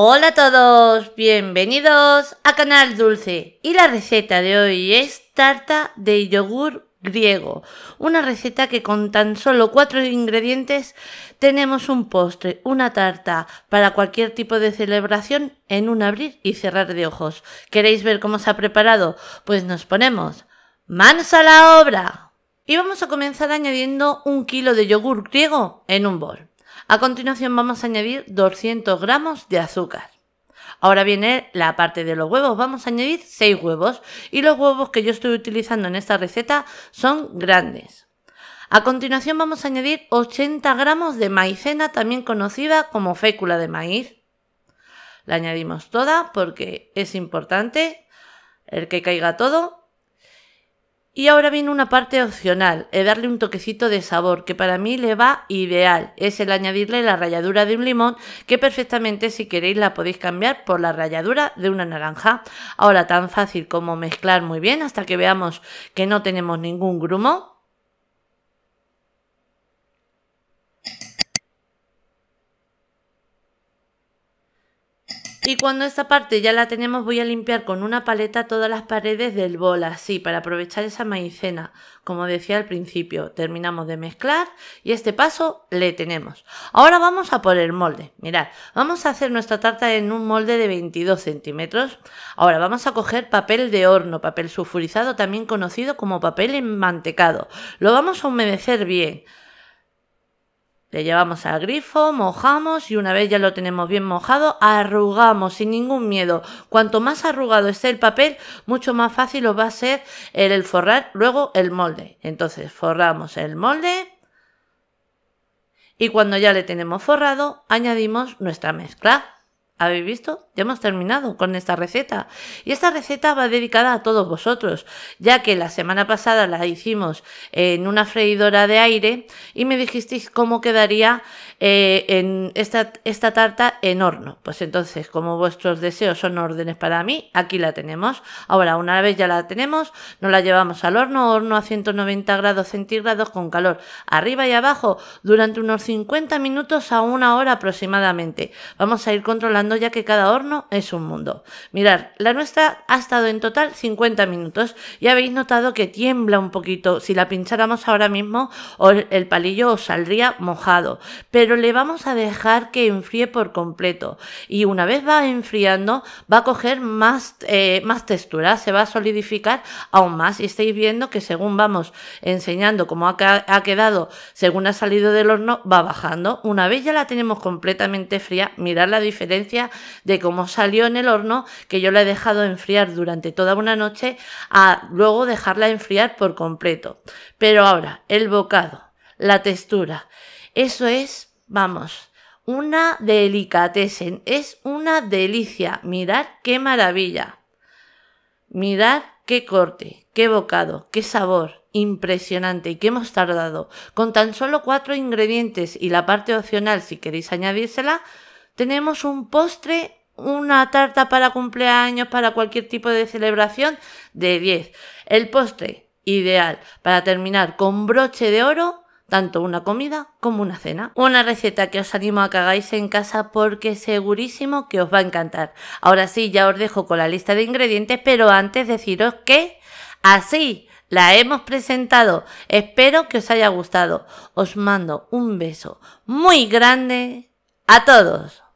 Hola a todos, bienvenidos a Canal Dulce y la receta de hoy es tarta de yogur griego, una receta que con tan solo cuatro ingredientes tenemos un postre, una tarta para cualquier tipo de celebración en un abrir y cerrar de ojos. ¿Queréis ver cómo se ha preparado? Pues nos ponemos manos a la obra. Y vamos a comenzar añadiendo un kilo de yogur griego en un bol. A continuación vamos a añadir 200 gramos de azúcar. Ahora viene la parte de los huevos, vamos a añadir 6 huevos y los huevos que yo estoy utilizando en esta receta son grandes. A continuación vamos a añadir 80 gramos de maicena, también conocida como fécula de maíz. La añadimos toda porque es importante el que caiga todo. Y ahora viene una parte opcional, es eh, darle un toquecito de sabor, que para mí le va ideal. Es el añadirle la ralladura de un limón, que perfectamente si queréis la podéis cambiar por la ralladura de una naranja. Ahora tan fácil como mezclar muy bien hasta que veamos que no tenemos ningún grumo. Y cuando esta parte ya la tenemos voy a limpiar con una paleta todas las paredes del bol así para aprovechar esa maicena. Como decía al principio, terminamos de mezclar y este paso le tenemos. Ahora vamos a poner el molde. Mirad, vamos a hacer nuestra tarta en un molde de 22 centímetros. Ahora vamos a coger papel de horno, papel sulfurizado también conocido como papel enmantecado. Lo vamos a humedecer bien. Le llevamos al grifo, mojamos y una vez ya lo tenemos bien mojado, arrugamos sin ningún miedo. Cuanto más arrugado esté el papel, mucho más fácil os va a ser el, forrar luego el molde. Entonces forramos el molde y cuando ya le tenemos forrado, añadimos nuestra mezcla. ¿Habéis visto? Ya hemos terminado con esta receta. Y esta receta va dedicada a todos vosotros, ya que la semana pasada la hicimos en una freidora de aire y me dijisteis cómo quedaría eh, en esta, esta tarta en horno. Pues entonces, como vuestros deseos son órdenes para mí, aquí la tenemos. Ahora, una vez ya la tenemos, nos la llevamos al horno, horno a 190 grados centígrados con calor arriba y abajo durante unos 50 minutos a una hora aproximadamente. Vamos a ir controlando ya que cada horno es un mundo. mirad, la nuestra ha estado en total 50 minutos y habéis notado que tiembla un poquito. Si la pincháramos ahora mismo, el palillo os saldría mojado, pero le vamos a dejar que enfríe por completo. Y una vez va enfriando, va a coger más, eh, más textura, se va a solidificar aún más. Y estáis viendo que según vamos enseñando cómo ha quedado, según ha salido del horno, va bajando. Una vez ya la tenemos completamente fría, mirad la diferencia de cómo salió en el horno, que yo la he dejado enfriar durante toda una noche, a luego dejarla enfriar por completo. Pero ahora, el bocado, la textura, eso es, vamos, una delicatessen, es una delicia. Mirad qué maravilla. Mirad qué corte, qué bocado, qué sabor, impresionante y qué hemos tardado. Con tan solo cuatro ingredientes y la parte opcional si queréis añadírsela, tenemos un postre, una tarta para cumpleaños, para cualquier tipo de celebración, de 10. El postre, ideal para terminar con broche de oro, tanto una comida como una cena. Una receta que os animo a que hagáis en casa porque segurísimo que os va a encantar. Ahora sí, ya os dejo con la lista de ingredientes, pero antes deciros que así la hemos presentado. Espero que os haya gustado. Os mando un beso muy grande a todos.